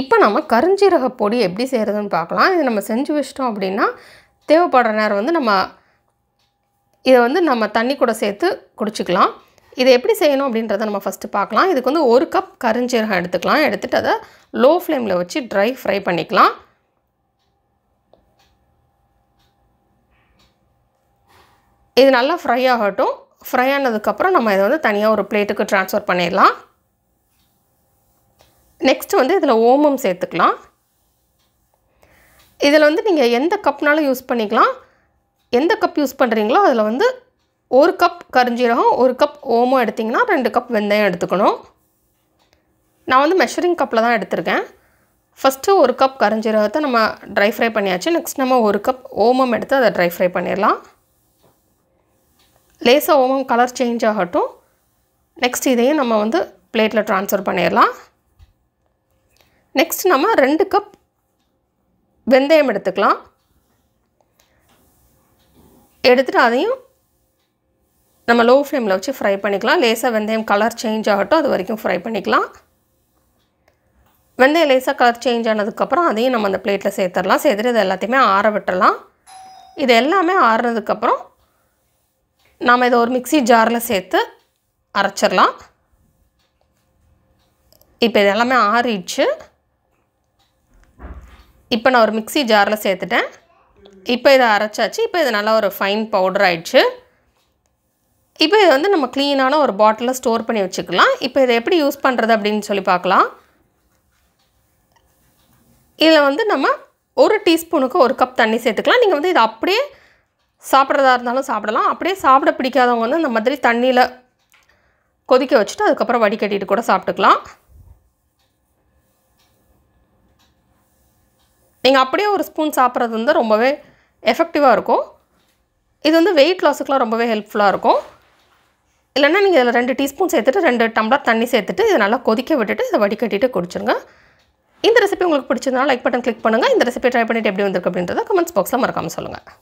இப்போ நம்ம கருஞ்சீரக பொடி எப்படி செய்கிறதுன்னு பார்க்கலாம் இது நம்ம செஞ்சு வச்சிட்டோம் அப்படின்னா தேவைப்படுற நேரம் வந்து நம்ம இதை வந்து நம்ம தண்ணி கூட சேர்த்து குடிச்சிக்கலாம் இதை எப்படி செய்யணும் அப்படின்றத நம்ம ஃபஸ்ட்டு பார்க்கலாம் இதுக்கு வந்து ஒரு கப் கருஞ்சீரகம் எடுத்துக்கலாம் எடுத்துகிட்டு அதை லோ ஃப்ளேமில் வச்சு ட்ரை ஃப்ரை பண்ணிக்கலாம் இது நல்லா ஃப்ரை ஆகட்டும் ஃப்ரை ஆனதுக்கப்புறம் நம்ம இதை வந்து தனியாக ஒரு பிளேட்டுக்கு ட்ரான்ஸ்ஃபர் பண்ணிடலாம் நெக்ஸ்ட்டு வந்து இதில் ஓமம் சேர்த்துக்கலாம் இதில் வந்து நீங்கள் எந்த கப்னாலும் யூஸ் பண்ணிக்கலாம் எந்த கப் யூஸ் பண்ணுறீங்களோ அதில் வந்து ஒரு கப் கருஞ்சீரகம் ஒரு கப் ஓமம் எடுத்திங்கன்னா ரெண்டு கப் வெந்தயம் எடுத்துக்கணும் நான் வந்து மெஷரிங் கப்பில் தான் எடுத்திருக்கேன் ஃபஸ்ட்டு ஒரு கப் கரிஞ்சீரகத்தை நம்ம ட்ரை ஃப்ரை பண்ணியாச்சு நெக்ஸ்ட் நம்ம ஒரு கப் ஓமம் எடுத்து அதை ட்ரை ஃப்ரை பண்ணிடலாம் லேசாக ஓமம் கலர் சேஞ்ச் ஆகட்டும் நெக்ஸ்ட் இதையும் நம்ம வந்து பிளேட்டில் ட்ரான்ஸ்ஃபர் பண்ணிடலாம் நெக்ஸ்ட் நம்ம ரெண்டு கப் வெந்தயம் எடுத்துக்கலாம் எடுத்துகிட்டு அதையும் நம்ம லோ ஃப்ளேமில் வச்சு ஃப்ரை பண்ணிக்கலாம் லேசாக வெந்தயம் கலர் சேஞ்ச் ஆகட்டும் அது வரைக்கும் ஃப்ரை பண்ணிக்கலாம் வெந்தயம் லேசாக கலர் சேஞ்ச் ஆனதுக்கப்புறம் அதையும் நம்ம அந்த பிளேட்டில் சேர்த்துடலாம் சேர்த்துட்டு இது எல்லாத்தையுமே ஆற விட்டுடலாம் இது எல்லாமே ஆறுனதுக்கப்புறம் நாம் இதை ஒரு மிக்சி ஜாரில் சேர்த்து அரைச்சிடலாம் இப்போ இது எல்லாமே ஆறிடுச்சு இப்போ நான் ஒரு மிக்சி ஜாரில் சேர்த்துட்டேன் இப்போ இதை அரைச்சாச்சு இப்போ இது நல்லா ஒரு ஃபைன் பவுடர் ஆயிடுச்சு இப்போ இதை வந்து நம்ம க்ளீனான ஒரு பாட்டிலில் ஸ்டோர் பண்ணி வச்சுக்கலாம் இப்போ இதை எப்படி யூஸ் பண்ணுறது அப்படின்னு சொல்லி பார்க்கலாம் இதில் வந்து நம்ம ஒரு டீஸ்பூனுக்கு ஒரு கப் தண்ணி சேர்த்துக்கலாம் நீங்கள் வந்து இதை அப்படியே சாப்பிட்றதா இருந்தாலும் சாப்பிடலாம் அப்படியே சாப்பிட பிடிக்காதவங்க வந்து இந்த மாதிரி தண்ணியில் கொதிக்க வச்சுட்டு அதுக்கப்புறம் வடிகட்டிட்டு கூட சாப்பிட்டுக்கலாம் நீங்கள் அப்படியே ஒரு ஸ்பூன் சாப்பிட்றது வந்து ரொம்பவே எஃபெக்டிவாக இருக்கும் இது வந்து வெயிட் லாஸுக்கெலாம் ரொம்பவே ஹெல்ப்ஃபுல்லாக இருக்கும் இல்லைன்னா நீங்கள் இதில் ரெண்டு டீஸ்பூன் சேர்த்துட்டு ரெண்டு டம்ளர் தண்ணி சேர்த்துட்டு இதை நல்லா கொதிக்க விட்டுட்டு இதை வடிகட்டிட்டு குடிச்சிருங்க இந்த ரெசிபி உங்களுக்கு பிடிச்சிருந்தாலும் லைக் பட்டன் கிளிக் பண்ணுங்கள் இந்த ரெசிபி ட்ரை பண்ணிவிட்டு எப்படி வந்திருக்கு அப்படின்றத கமெண்ட்ஸ் பாக்ஸில் மறக்காமல் சொல்லுங்கள்